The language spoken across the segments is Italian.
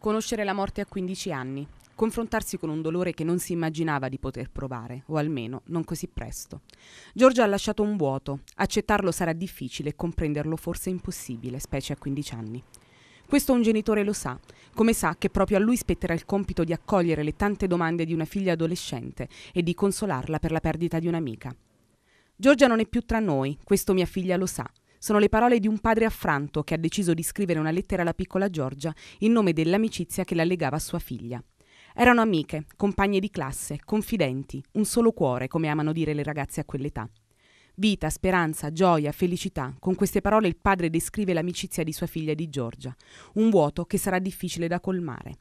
Conoscere la morte a 15 anni, confrontarsi con un dolore che non si immaginava di poter provare, o almeno non così presto. Giorgia ha lasciato un vuoto, accettarlo sarà difficile e comprenderlo forse impossibile, specie a 15 anni. Questo un genitore lo sa, come sa che proprio a lui spetterà il compito di accogliere le tante domande di una figlia adolescente e di consolarla per la perdita di un'amica. Giorgia non è più tra noi, questo mia figlia lo sa, sono le parole di un padre affranto che ha deciso di scrivere una lettera alla piccola Giorgia in nome dell'amicizia che la legava a sua figlia. Erano amiche, compagne di classe, confidenti, un solo cuore, come amano dire le ragazze a quell'età. Vita, speranza, gioia, felicità, con queste parole il padre descrive l'amicizia di sua figlia e di Giorgia, un vuoto che sarà difficile da colmare.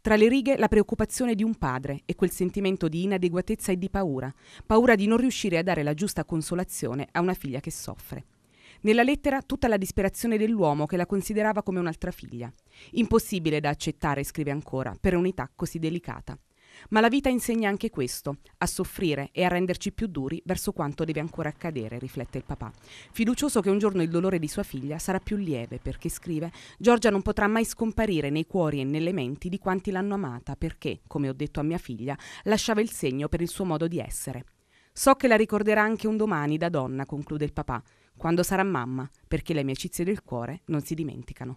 Tra le righe la preoccupazione di un padre e quel sentimento di inadeguatezza e di paura, paura di non riuscire a dare la giusta consolazione a una figlia che soffre. Nella lettera tutta la disperazione dell'uomo che la considerava come un'altra figlia. Impossibile da accettare, scrive ancora, per unità così delicata. Ma la vita insegna anche questo, a soffrire e a renderci più duri verso quanto deve ancora accadere, riflette il papà. Fiducioso che un giorno il dolore di sua figlia sarà più lieve, perché scrive, Giorgia non potrà mai scomparire nei cuori e nelle menti di quanti l'hanno amata, perché, come ho detto a mia figlia, lasciava il segno per il suo modo di essere. So che la ricorderà anche un domani da donna, conclude il papà, quando sarà mamma, perché le amicizie del cuore non si dimenticano.